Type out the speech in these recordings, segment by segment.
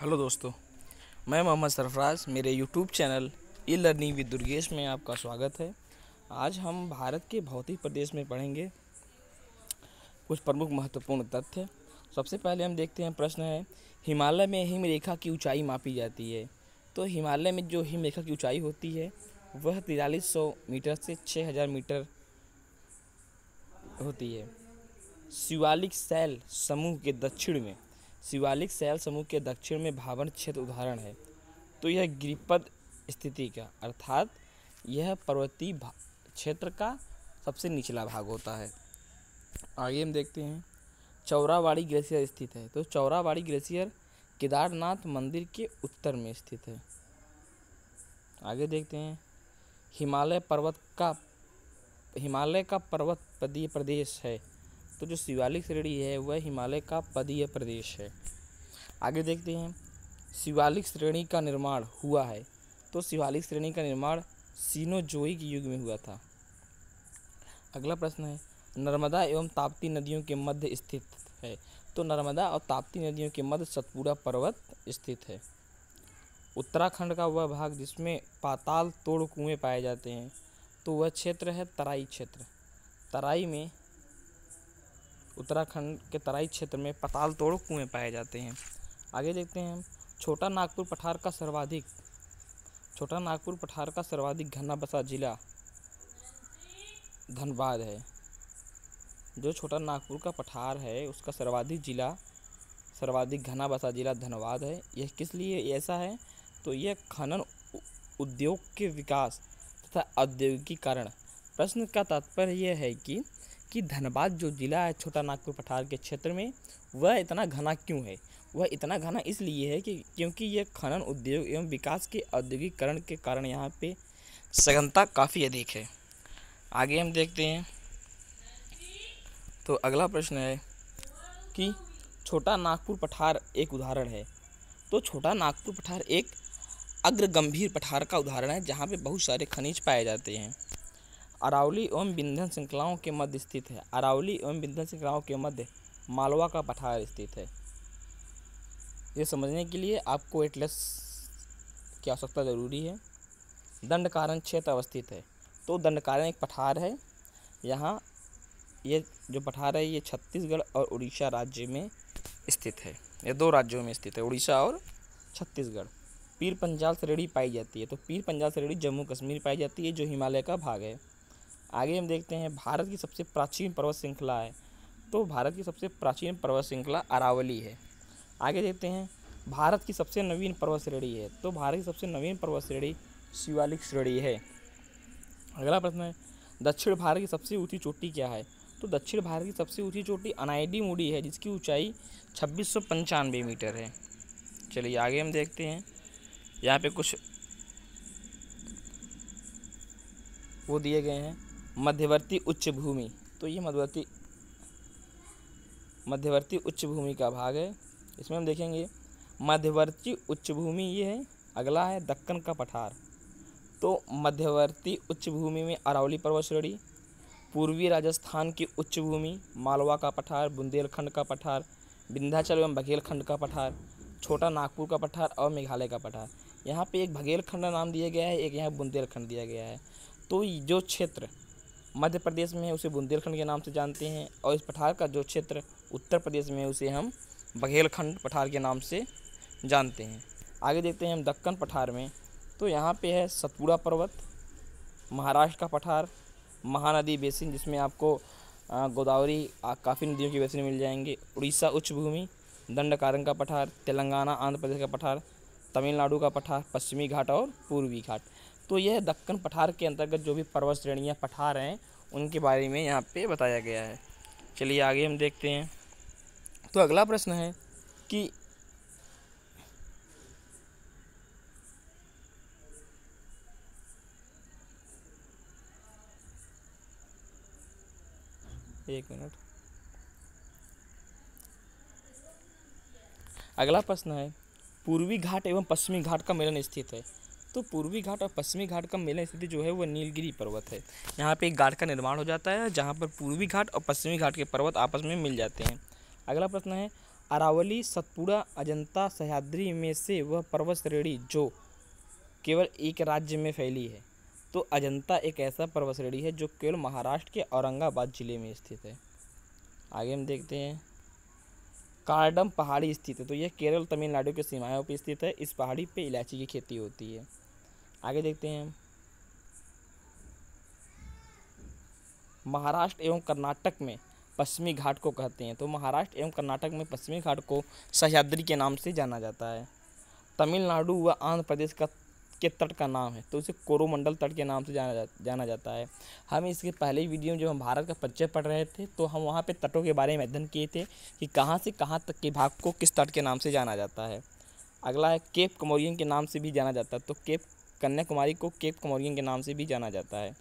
hello दोस्तों मैं मोहम्मद सरफराज मेरे YouTube channel e learning with Durgesh में आपका स्वागत है आज हम भारत के भौतिक प्रदेश में पढ़ेंगे कुछ प्रमुख महत्वपूर्ण तथ्य सबसे पहले हम देखते हैं प्रश्न है हिमालय में हिमरेखा की ऊंचाई मापी जाती है तो हिमालय में जो हिमरेखा की ऊंचाई होती है वह तिरालीस मीटर से छः हज़ार मीटर होती है शिवालिक सैल समूह के दक्षिण में शिवालिक शैल समूह के दक्षिण में भावन क्षेत्र उदाहरण है तो यह गिरिपद स्थिति का अर्थात यह पर्वतीय क्षेत्र का सबसे निचला भाग होता है आगे हम देखते हैं चौरावाड़ी ग्लेशियर स्थित है तो चौरावाड़ी ग्लेशियर केदारनाथ मंदिर के उत्तर में स्थित है आगे देखते हैं हिमालय पर्वत का हिमालय का पर्वत प्रदेश है तो जो शिवालिक श्रेणी है वह हिमालय का पदीय प्रदेश है आगे देखते हैं शिवालिक श्रेणी का निर्माण हुआ है तो शिवालिक श्रेणी का निर्माण के युग में हुआ था अगला प्रश्न है नर्मदा एवं ताप्ती नदियों के मध्य स्थित है तो नर्मदा और ताप्ती नदियों के मध्य सतपुरा पर्वत स्थित है उत्तराखंड का वह भाग जिसमें पाताल तोड़ कुएँ पाए जाते हैं तो वह क्षेत्र है तराई क्षेत्र तराई में उत्तराखंड के तराई क्षेत्र में पताल तोड़ कुएँ पाए जाते हैं आगे देखते हैं छोटा नागपुर पठार का सर्वाधिक छोटा नागपुर पठार का सर्वाधिक घना बसा जिला धनबाद है जो छोटा नागपुर का पठार है उसका सर्वाधिक जिला सर्वाधिक घना बसा जिला धनबाद है यह किस लिए ऐसा है तो यह खनन उद्योग के विकास तथा औद्योगिकीकरण प्रश्न का तात्पर्य यह है कि कि धनबाद जो ज़िला है छोटा नागपुर पठार के क्षेत्र में वह इतना घना क्यों है वह इतना घना इसलिए है कि क्योंकि यह खनन उद्योग एवं विकास के औद्योगिकरण के कारण यहाँ पे सघनता काफ़ी अधिक है आगे हम देखते हैं तो अगला प्रश्न है कि छोटा नागपुर पठार एक उदाहरण है तो छोटा नागपुर पठार एक अग्रगंभीर पठार का उदाहरण है जहाँ पे बहुत सारे खनिज पाए जाते हैं अरावली एवं विंध्यन श्रृंखलाओं के मध्य स्थित है अरावली एवं विंध्यन श्रृंखलाओं के मध्य मालवा का पठार स्थित है ये समझने के लिए आपको एटलस की आवश्यकता ज़रूरी है दंडकारण क्षेत्र अवस्थित है तो दंडकारण एक पठार है यहाँ ये जो पठार है ये छत्तीसगढ़ और उड़ीसा राज्य में स्थित है ये दो राज्यों में स्थित है उड़ीसा और छत्तीसगढ़ पीर पंजाल श्रेणी पाई जाती है तो पीर पंजाल श्रेणी जम्मू कश्मीर पाई जाती है जो हिमालय का भाग है आगे हम देखते हैं भारत की सबसे प्राचीन पर्वत श्रृंखला है तो भारत की सबसे प्राचीन पर्वत श्रृंखला अरावली है आगे देखते हैं भारत की सबसे नवीन पर्वत श्रेणी है तो भारत की सबसे नवीन पर्वत श्रेणी शिवालिक श्रेणी है अगला प्रश्न है दक्षिण भारत की सबसे ऊँची चोटी क्या है तो दक्षिण भारत की सबसे ऊँची चोटी अनाइडी मूडी है जिसकी ऊँचाई छब्बीस मीटर है चलिए आगे हम देखते हैं यहाँ पे कुछ वो दिए गए हैं मध्यवर्ती उच्च भूमि तो ये मध्यवर्ती मध्यवर्ती उच्च भूमि का भाग है इसमें हम देखेंगे मध्यवर्ती उच्च भूमि ये है अगला है दक्कन का पठार तो मध्यवर्ती उच्च भूमि में अरावली पर्वत श्रेणी पूर्वी राजस्थान की उच्च भूमि मालवा का पठार बुंदेलखंड का पठार विंध्याचल एवं बघेलखंड का पठार छोटा नागपुर का पठार और मेघालय का पठार यहाँ पे एक बघेलखंड नाम दिया गया है एक यहाँ बुंदेलखंड दिया गया है तो जो क्षेत्र मध्य प्रदेश में है उसे बुंदेलखंड के नाम से जानते हैं और इस पठार का जो क्षेत्र उत्तर प्रदेश में है उसे हम बघेलखंड पठार के नाम से जानते हैं आगे देखते हैं हम दक्कन पठार में तो यहाँ पे है सतपुड़ा पर्वत महाराष्ट्र का पठार महानदी बेसिन जिसमें आपको गोदावरी काफ़ी नदियों के बेसिन मिल जाएंगे उड़ीसा उच्च भूमि दंडकारंग का पठार तेलंगाना आंध्र प्रदेश का पठार तमिलनाडु का पठार पश्चिमी घाट और पूर्वी घाट तो यह दक्कन पठार के अंतर्गत जो भी पर्वत श्रेणियाँ पठार हैं उनके बारे में यहाँ पे बताया गया है चलिए आगे हम देखते हैं तो अगला प्रश्न है कि एक मिनट अगला प्रश्न है पूर्वी घाट एवं पश्चिमी घाट का मिलन स्थित है तो पूर्वी घाट और पश्चिमी घाट का मिलन स्थिति जो है वह नीलगिरी पर्वत है यहाँ पे एक घाट का निर्माण हो जाता है जहाँ पर पूर्वी घाट और पश्चिमी घाट के पर्वत आपस में मिल जाते हैं अगला प्रश्न है अरावली सतपुड़ा अजंता सह्याद्री में से वह पर्वत श्रेणी जो केवल एक राज्य में फैली है तो अजंता एक ऐसा पर्वत श्रेणी है जो केवल महाराष्ट्र के औरंगाबाद जिले में स्थित है आगे हम देखते हैं कार्डम पहाड़ी स्थित है तो यह केरल तमिलनाडु की के सीमाओं पर स्थित है इस पहाड़ी पे इलायची की खेती होती है आगे देखते हैं महाराष्ट्र एवं कर्नाटक में पश्चिमी घाट को कहते हैं तो महाराष्ट्र एवं कर्नाटक में पश्चिमी घाट को सह्याद्री के नाम से जाना जाता है तमिलनाडु व आंध्र प्रदेश का के तट का नाम है तो उसे कोरोमंडल तट के नाम से जाना जा, जाना जाता है हम इसके पहले वीडियो में जब हम भारत का परिचय पढ़ रहे थे तो हम वहाँ पे तटों के बारे में अध्ययन किए थे कि कहाँ से कहाँ तक के भाग को किस तट के नाम से जाना जाता है अगला है केप कमोरियन के नाम से भी जाना जाता है तो केप कन्याकुमारी को केप कमोरियन के नाम से भी जाना जाता है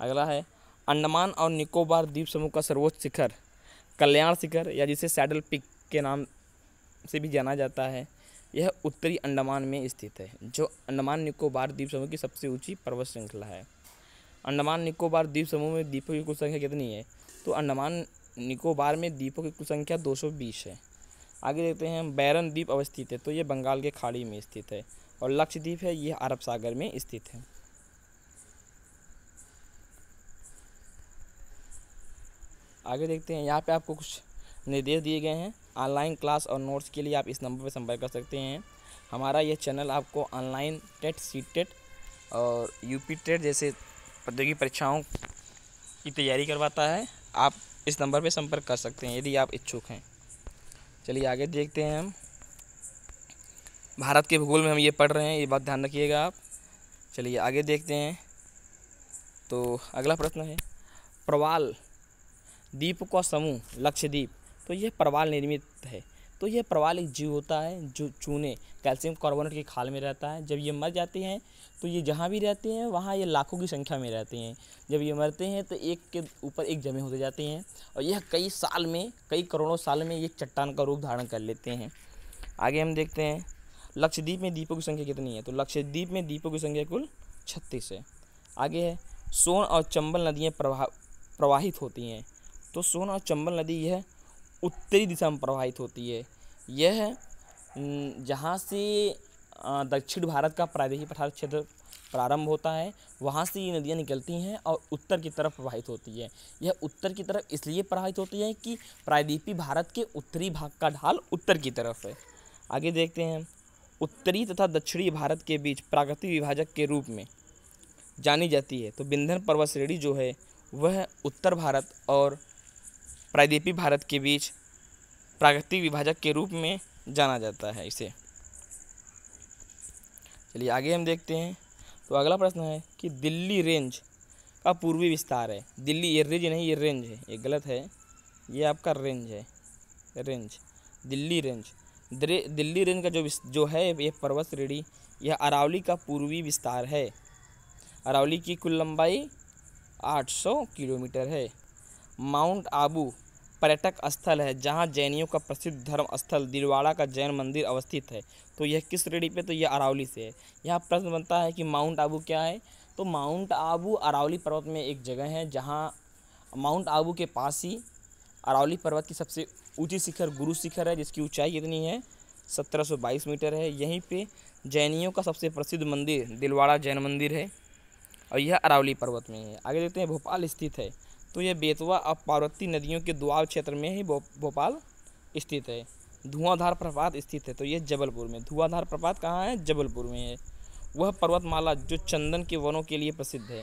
अगला है अंडमान और निकोबार द्वीप समूह का सर्वोच्च शिखर कल्याण शिखर या जिसे सैडल पिक के नाम से भी जाना जाता है यह उत्तरी अंडमान में स्थित है जो अंडमान निकोबार द्वीप समूह की सबसे ऊंची पर्वत श्रृंखला है अंडमान निकोबार द्वीप समूह में द्वीपों की कुल संख्या कितनी है तो अंडमान निकोबार में द्वीपों की कुल संख्या 220 है आगे देखते हैं बैरन द्वीप अवस्थित है तो ये बंगाल के खाड़ी में स्थित है और लक्षद्वीप है यह अरब सागर में स्थित है आगे देखते हैं यहाँ पे आपको कुछ निर्देश दिए गए हैं ऑनलाइन क्लास और नोट्स के लिए आप इस नंबर पर संपर्क कर सकते हैं हमारा यह चैनल आपको ऑनलाइन टेट सी टेट और यू पी टेट जैसे प्रतियोगी परीक्षाओं की तैयारी करवाता है आप इस नंबर पर संपर्क कर सकते हैं यदि आप इच्छुक हैं चलिए आगे देखते हैं हम भारत के भूगोल में हम ये पढ़ रहे हैं ये बात ध्यान रखिएगा आप चलिए आगे देखते हैं तो अगला प्रश्न है प्रवाल द्वीप का समूह लक्षद्वीप तो यह प्रवाल निर्मित है तो यह प्रवाल एक जीव होता है जो चूने कैल्शियम कार्बोनेट के खाल में रहता है जब ये मर जाते हैं तो ये जहाँ भी रहते हैं वहाँ ये लाखों की संख्या में रहते हैं जब ये मरते हैं तो एक के ऊपर एक जमे होते जाते हैं और यह कई साल में कई करोड़ों साल में ये चट्टान का रूप धारण कर लेते हैं आगे हम देखते हैं लक्षद्वीप में दीपों की संख्या कितनी है तो लक्षद्वीप में दीपों की संख्या कुल छत्तीस है आगे है सोन और चंबल नदियाँ प्रवाह प्रवाहित होती हैं तो सोन और चंबल नदी यह उत्तरी दिशा में प्रवाहित होती है यह जहाँ से दक्षिण भारत का प्रादेशिक पठार क्षेत्र प्रारंभ होता है वहाँ से ये नदियाँ निकलती हैं और उत्तर की तरफ प्रवाहित होती है यह उत्तर की तरफ इसलिए प्रवाहित होती है कि प्रायद्वीपी भारत के उत्तरी भाग का ढाल उत्तर की तरफ है आगे देखते हैं उत्तरी तथा दक्षिणी भारत के बीच प्राकृतिक विभाजक के रूप में जानी जाती है तो बिंधन पर्वत श्रेणी जो है वह उत्तर भारत और प्रायद्वीपी भारत के बीच प्राकृतिक विभाजक के रूप में जाना जाता है इसे चलिए आगे हम देखते हैं तो अगला प्रश्न है कि दिल्ली रेंज का पूर्वी विस्तार है दिल्ली ये रेंज नहीं ये रेंज है ये गलत है ये आपका रेंज है range Delhi range Delhi range का जो जो है ये पर्वत श्रेणी यह अरावली का पूर्वी विस्तार है अरावली की कुल लंबाई 800 किलोमीटर है माउंट आबू पर्यटक स्थल है जहाँ जैनियों का प्रसिद्ध धर्म स्थल दिलवाड़ा का जैन मंदिर अवस्थित है तो यह किस श्रेणी पे तो यह अरावली से है यहाँ प्रश्न बनता है कि माउंट आबू क्या है तो माउंट आबू अरावली पर्वत में एक जगह है जहाँ माउंट आबू के पास ही अरावली पर्वत की सबसे ऊंची शिखर गुरु शिखर है जिसकी ऊंचाई इतनी है 1722 मीटर है यहीं पे जैनियों का सबसे प्रसिद्ध मंदिर दिलवाड़ा जैन मंदिर है और यह अरावली पर्वत में है आगे देखते हैं भोपाल स्थित है तो यह बेतवा और पार्वती नदियों के दुआब क्षेत्र में ही भोपाल स्थित है धुआंधार प्रपात स्थित है तो यह जबलपुर में धुआंधार प्रपात कहाँ है जबलपुर में है वह पर्वतमाला जो चंदन के वनों के लिए प्रसिद्ध है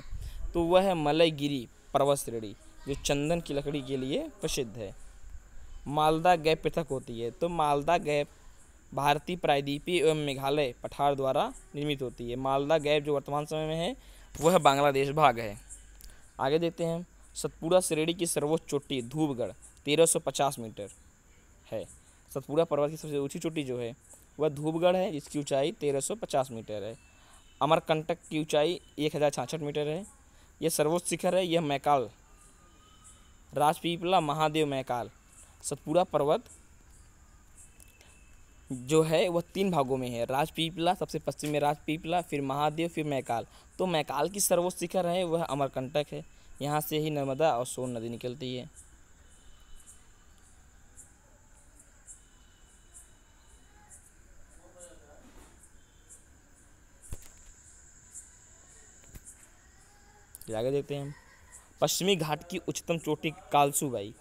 तो वह है मलयगिरी पर्वत श्रेणी जो चंदन की लकड़ी के लिए प्रसिद्ध है मालदा गैप पृथक होती है तो मालदा गैप भारतीय प्रायद्वीपीय एवं मेघालय पठार द्वारा निर्मित होती है मालदा गैप जो वर्तमान समय में है वह बांग्लादेश भाग है आगे देखते हैं सतपुड़ा श्रेणी की सर्वोच्च चोटी धूपगढ़ 1350 मीटर है सतपुड़ा पर्वत की सबसे ऊंची चोटी जो है वह धूपगढ़ है जिसकी ऊंचाई 1350 मीटर है अमरकंटक की ऊंचाई एक मीटर है यह सर्वोच्च शिखर है यह मैकाल राजपीपला महादेव मैकाल सतपुड़ा पर्वत जो है वह तीन भागों में है राजपीपला सबसे पश्चिम में राजपीपला फिर महादेव फिर मैकाल तो मैकाल की सर्वोच्च शिखर है वह अमरकंटक है यहाँ से ही नर्मदा और सोन नदी निकलती है आगे देखते हैं हम पश्चिमी घाट की उच्चतम चोटी कालसूबाई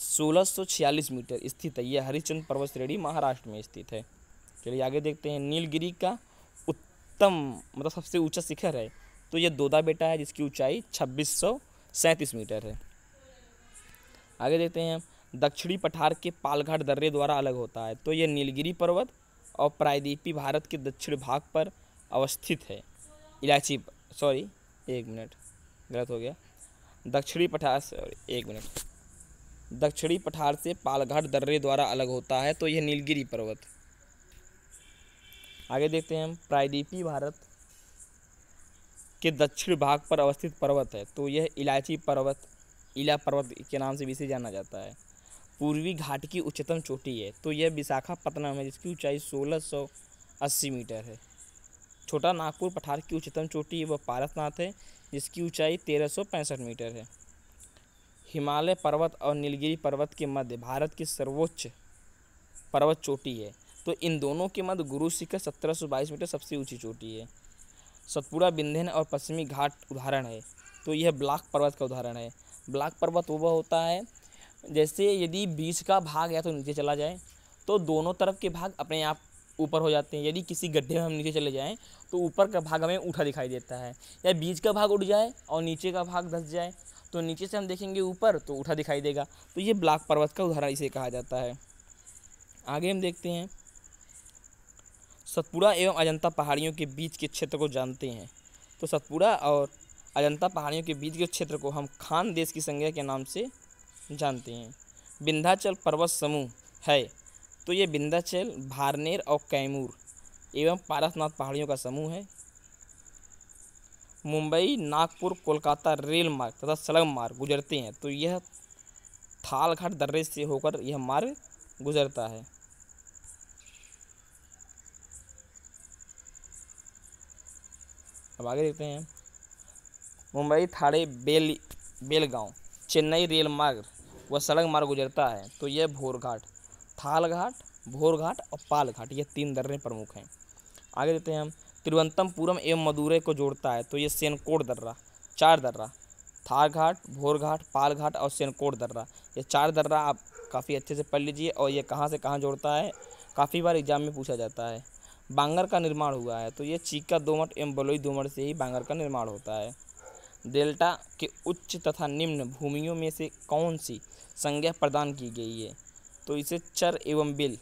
1646 मीटर स्थित है यह हरिचंद पर्वत श्रेणी महाराष्ट्र में स्थित है चलिए आगे देखते हैं नीलगिरी का उत्तम मतलब सबसे ऊंचा शिखर है तो ये दोदा बेटा है जिसकी ऊंचाई छब्बीस मीटर है आगे देखते हैं दक्षिणी पठार के पालघाट दर्रे द्वारा अलग होता है तो ये नीलगिरी पर्वत और प्रायद्वीपी भारत के दक्षिण भाग पर अवस्थित है इलाची सॉरी एक मिनट गलत हो गया दक्षिणी पठार सॉरी एक मिनट दक्षिणी पठार से पालघाट दर्रे द्वारा अलग होता है तो यह नीलगिरी पर्वत आगे देखते हैं हम प्रायद्वीपी भारत के दक्षिण भाग पर अवस्थित पर्वत है तो यह इलायची पर्वत इला पर्वत के नाम से भी इसे जाना जाता है पूर्वी घाट की उच्चतम चोटी है तो यह विशाखापत्तनम है जिसकी ऊंचाई 1680 मीटर है छोटा नागपुर पठार की उच्चतम चोटी वह पारसनाथ है जिसकी ऊंचाई 1365 मीटर है हिमालय पर्वत और नीलगिरी पर्वत के मध्य भारत की सर्वोच्च पर्वत चोटी है तो इन दोनों के मध्य गुरु शिखर सत्रह मीटर सबसे ऊँची चोटी है सतपुरा बिंधन और पश्चिमी घाट उदाहरण है तो यह ब्लाक पर्वत का उदाहरण है ब्लाक पर्वत वह होता है जैसे यदि बीच का भाग या तो नीचे चला जाए तो दोनों तरफ के भाग अपने आप ऊपर हो जाते हैं यदि किसी गड्ढे में हम नीचे चले जाएं तो ऊपर का भाग हमें उठा दिखाई देता है या बीच का भाग उठ जाए और नीचे का भाग धस जाए तो नीचे से हम देखेंगे ऊपर तो उठा दिखाई देगा तो ये ब्लाक पर्वत का उदाहरण इसे कहा जाता है आगे हम देखते हैं सतपुरा एवं अजंता पहाड़ियों के बीच के क्षेत्र को जानते हैं तो सतपुरा और अजंता पहाड़ियों के बीच के क्षेत्र को हम खान देश की संज्ञा के नाम से जानते हैं विंध्याचल पर्वत समूह है तो ये विंध्याचल भारनेर और कैमूर एवं पारसनाथ पहाड़ियों का समूह है मुंबई नागपुर कोलकाता रेल मार्ग तथा सड़क मार्ग गुजरते हैं तो यह थालघाट दर्रे से होकर यह मार्ग गुजरता है अब आगे देखते हैं मुंबई थाड़े बेल बेलगांव चेन्नई रेल मार्ग व सड़क मार्ग गुजरता है तो यह भोरघाट थाल घाट भोरघाट और पाल घाट ये तीन दर्रे प्रमुख हैं आगे देखते हैं हम तिरुवंतमपुरम एवं मदुरे को जोड़ता है तो ये सेनकोट दर्रा चार दर्रा थार घाट भोरघाट पालघाट और सेनकोट दर्रा ये चार दर्रा आप काफ़ी अच्छे से पढ़ लीजिए और ये कहाँ से कहाँ जोड़ता है काफ़ी बार एग्जाम में पूछा जाता है बांगर का निर्माण हुआ है तो ये चीका दोमट एवं बलोई दोमट से ही बांगर का निर्माण होता है डेल्टा के उच्च तथा निम्न भूमियों में से कौन सी संज्ञा प्रदान की गई है तो इसे चर एवं बिल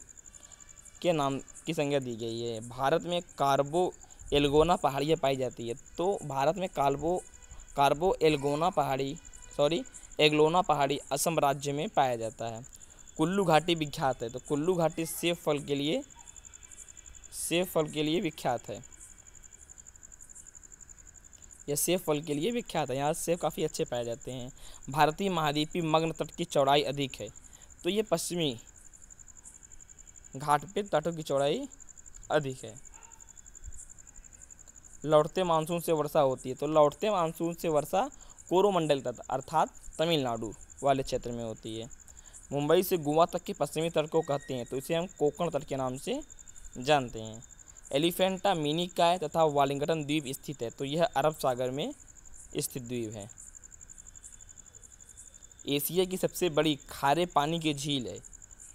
के नाम की संज्ञा दी गई है भारत में कार्बो एल्गोना पहाड़ियाँ पाई जाती है तो भारत में कार्बो कार्बो एल्गोना पहाड़ी सॉरी एग्लोना पहाड़ी असम राज्य में पाया जाता है कुल्लू घाटी विख्यात है तो कुल्लू घाटी सेब फल के लिए सेब फल के लिए विख्यात है यह सेब फल के लिए विख्यात है यहाँ सेब काफ़ी अच्छे पाए जाते हैं भारतीय महाद्वीपी मग्न तट की चौड़ाई अधिक है तो ये पश्चिमी घाट पे तटों की चौड़ाई अधिक है लौटते मानसून से वर्षा होती है तो लौटते मानसून से वर्षा कोरोमंडल तट अर्थात तमिलनाडु वाले क्षेत्र में होती है मुंबई से गोवा तक के पश्चिमी तट को कहते हैं तो इसे हम कोकण तट के नाम से जानते हैं एलिफेंटा मिनी काय तथा वालिंगटन द्वीप स्थित है तो यह अरब सागर में स्थित द्वीप है एशिया की सबसे बड़ी खारे पानी की झील है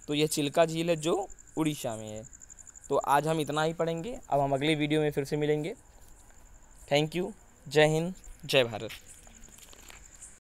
तो यह चिल्का झील है जो उड़ीसा में है तो आज हम इतना ही पढ़ेंगे अब हम अगले वीडियो में फिर से मिलेंगे थैंक यू जय हिंद जय भारत